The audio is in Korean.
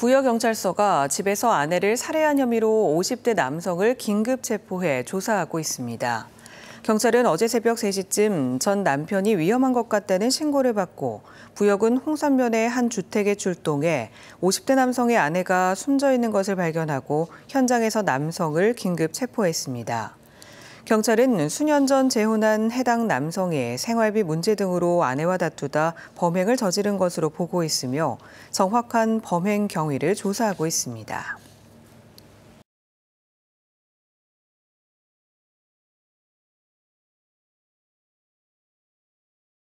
부여경찰서가 집에서 아내를 살해한 혐의로 50대 남성을 긴급 체포해 조사하고 있습니다. 경찰은 어제 새벽 3시쯤 전 남편이 위험한 것 같다는 신고를 받고 부여군 홍산면의 한 주택에 출동해 50대 남성의 아내가 숨져 있는 것을 발견하고 현장에서 남성을 긴급 체포했습니다. 경찰은 수년 전 재혼한 해당 남성의 생활비 문제 등으로 아내와 다투다 범행을 저지른 것으로 보고 있으며 정확한 범행 경위를 조사하고 있습니다.